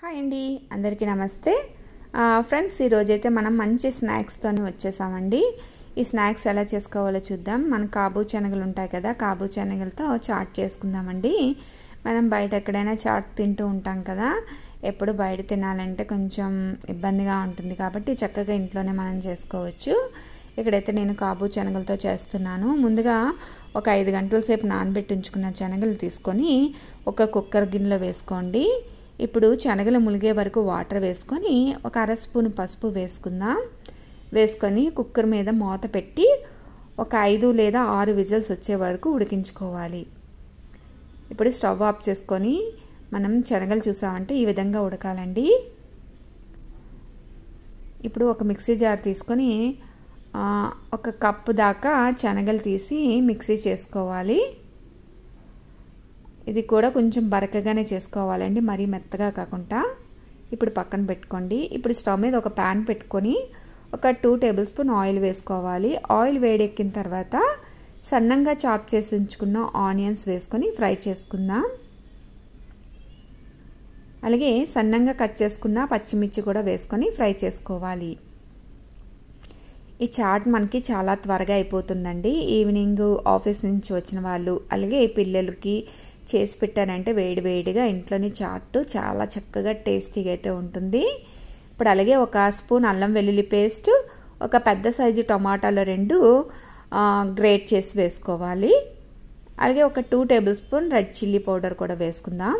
hi అండి అందరికీ నమస్తే ఫ్రెండ్స్ ఈరోజైతే మనం మంచి స్నాక్స్తో వచ్చేసామండి ఈ స్నాక్స్ ఎలా చేసుకోవాలో చూద్దాం మన కాబూ శనగలు ఉంటాయి కదా కాబూ శనగలతో చాట్ చేసుకుందామండి మనం బయట ఎక్కడైనా చాట్ తింటూ ఉంటాం కదా ఎప్పుడు బయట తినాలంటే కొంచెం ఇబ్బందిగా ఉంటుంది కాబట్టి చక్కగా ఇంట్లోనే మనం చేసుకోవచ్చు ఇక్కడైతే నేను కాబూ శనగలతో చేస్తున్నాను ముందుగా ఒక ఐదు గంటల సేపు నానబెట్టి ఉంచుకున్న శనగలు తీసుకొని ఒక కుక్కర్ గిన్నెలో వేసుకోండి ఇప్పుడు శనగలు ములిగే వరకు వాటర్ వేసుకొని ఒక అర స్పూన్ పసుపు వేసుకుందాం వేసుకొని కుక్కర్ మీద మూత పెట్టి ఒక ఐదు లేదా ఆరు విజిల్స్ వచ్చే వరకు ఉడికించుకోవాలి ఇప్పుడు స్టవ్ ఆఫ్ చేసుకొని మనం శనగలు చూసామంటే ఈ విధంగా ఉడకాలండి ఇప్పుడు ఒక మిక్సీ జార్ తీసుకొని ఒక కప్పు దాకా శనగలు తీసి మిక్సీ చేసుకోవాలి ఇది కూడా కొంచెం బరకగానే చేసుకోవాలండి మరీ మెత్తగా కాకుండా ఇప్పుడు పక్కన పెట్టుకోండి ఇప్పుడు స్టవ్ మీద ఒక ప్యాన్ పెట్టుకొని ఒక టూ టేబుల్ స్పూన్ ఆయిల్ వేసుకోవాలి ఆయిల్ వేడెక్కిన తర్వాత సన్నంగా చాప్ చేసి ఉంచుకున్న ఆనియన్స్ వేసుకొని ఫ్రై చేసుకుందాం అలాగే సన్నంగా కట్ చేసుకున్న పచ్చిమిర్చి కూడా వేసుకొని ఫ్రై చేసుకోవాలి ఈ చాట్ మనకి చాలా త్వరగా అయిపోతుందండి ఈవినింగ్ ఆఫీస్ నుంచి వచ్చిన వాళ్ళు అలాగే పిల్లలకి చేసి పెట్టానంటే వేడి వేడిగా ఇంట్లోని చాట్ చాలా చక్కగా టేస్టీగా అయితే ఉంటుంది ఇప్పుడు అలాగే ఒక స్పూన్ అల్లం వెల్లుల్లి పేస్ట్ ఒక పెద్ద సైజు టమాటాలు రెండు గ్రేట్ చేసి వేసుకోవాలి అలాగే ఒక two tablespoon red chilli powder కూడా వేసుకుందాం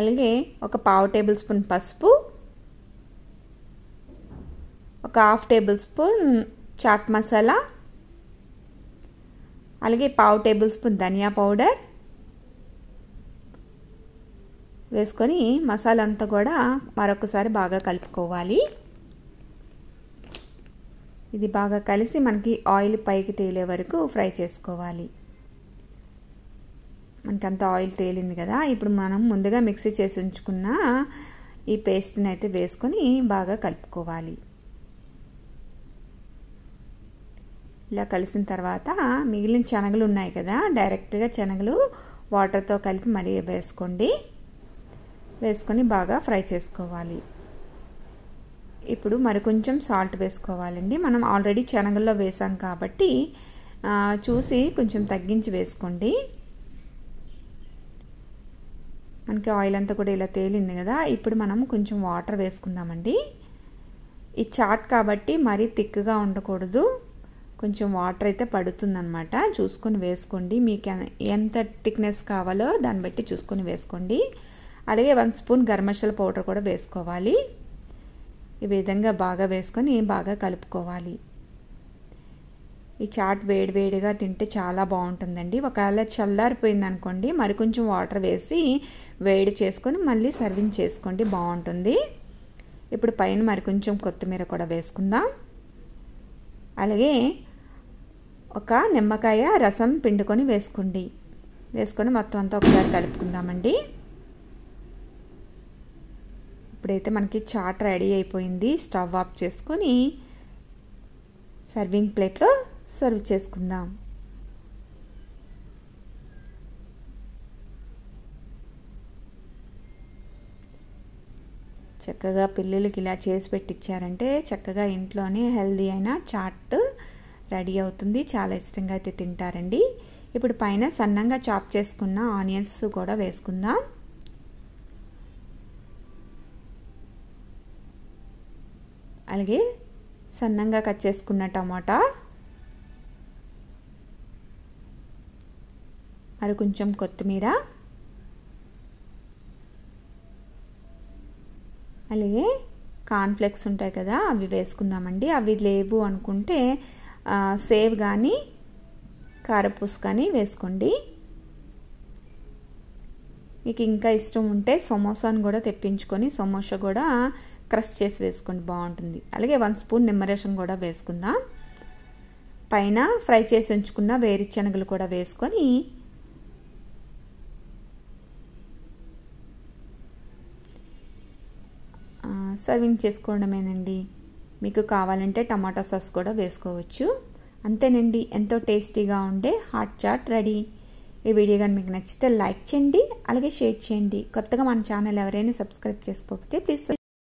అలాగే ఒక పావు టేబుల్ స్పూన్ పసుపు ఒక half tablespoon chaat masala అలాగే పావు టేబుల్ స్పూన్ ధనియా పౌడర్ వేసుకొని మసాలా అంతా కూడా మరొకసారి బాగా కలుపుకోవాలి ఇది బాగా కలిసి మనకి ఆయిల్ పైకి తేలే వరకు ఫ్రై చేసుకోవాలి మనకి అంత ఆయిల్ తేలింది కదా ఇప్పుడు మనం ముందుగా మిక్సీ చేసి ఉంచుకున్న ఈ పేస్ట్ని అయితే వేసుకొని బాగా కలుపుకోవాలి ఇలా కలిసిన తర్వాత మిగిలిన శనగలు ఉన్నాయి కదా డైరెక్ట్గా శనగలు వాటర్తో కలిపి మరీ వేసుకోండి వేసుకొని బాగా ఫ్రై చేసుకోవాలి ఇప్పుడు మరి కొంచెం సాల్ట్ వేసుకోవాలండి మనం ఆల్రెడీ శనగల్లో వేసాం కాబట్టి చూసి కొంచెం తగ్గించి వేసుకోండి మనకి ఆయిల్ అంతా కూడా ఇలా తేలింది కదా ఇప్పుడు మనం కొంచెం వాటర్ వేసుకుందామండి ఈ చాట్ కాబట్టి మరీ థిక్గా ఉండకూడదు కొంచెం వాటర్ అయితే పడుతుందనమాట చూసుకొని వేసుకోండి మీకు ఎంత థిక్నెస్ కావాలో దాన్ని బట్టి చూసుకొని వేసుకోండి అలాగే one spoon garam masala powder కూడా వేసుకోవాలి ఈ విధంగా బాగా వేసుకొని బాగా కలుపుకోవాలి ఈ చాట్ వేడివేడిగా తింటే చాలా బాగుంటుందండి ఒకవేళ చల్లారిపోయింది అనుకోండి మరి కొంచెం వాటర్ వేసి వేడి చేసుకొని మళ్ళీ సర్వింగ్ చేసుకోండి బాగుంటుంది ఇప్పుడు పైన మరి కొంచెం కొత్తిమీర కూడా వేసుకుందాం అలాగే ఒక నిమ్మకాయ రసం పిండుకొని వేసుకోండి వేసుకొని మొత్తం అంతా ఒకసారి కలుపుకుందామండి ఇప్పుడైతే మనకి చాట్ రెడీ అయిపోయింది స్టవ్ ఆఫ్ చేసుకొని సర్వింగ్ ప్లేట్లో సర్వ్ చేసుకుందాం చక్కగా పిల్లలకి ఇలా చేసి పెట్టించారంటే చక్కగా ఇంట్లోనే హెల్దీ అయిన చాట్ రెడీ అవుతుంది చాలా ఇష్టంగా అయితే తింటారండి ఇప్పుడు పైన సన్నంగా చాప్ చేసుకున్న ఆనియన్స్ కూడా వేసుకుందాం అలాగే సన్నంగా కట్ చేసుకున్న టమాటా మరి కొంచెం కొత్తిమీర అలాగే కార్న్ఫ్లెక్స్ ఉంటాయి కదా అవి వేసుకుందామండి అవి లేవు అనుకుంటే సేవ్ కానీ కారపూస కానీ వేసుకోండి మీకు ఇంకా ఇష్టం ఉంటే సమోసాను కూడా తెప్పించుకొని సమోసా కూడా క్రష్ చేసి వేసుకోండి బాగుంటుంది అలాగే వన్ స్పూన్ నిమ్మరసం కూడా వేసుకుందాం పైన ఫ్రై చేసి ఉంచుకున్న వేరుశనగలు కూడా వేసుకొని సర్వింగ్ చేసుకోవడమేనండి మీకు కావాలంటే టమాటా సాస్ కూడా వేసుకోవచ్చు అంతేనండి ఎంతో టేస్టీగా ఉండే హాట్ చాట్ రెడీ ఈ వీడియో కానీ మీకు నచ్చితే లైక్ చేయండి అలాగే షేర్ చేయండి కొత్తగా మన ఛానల్ ఎవరైనా సబ్స్క్రైబ్ చేసుకోకపోతే ప్లీజ్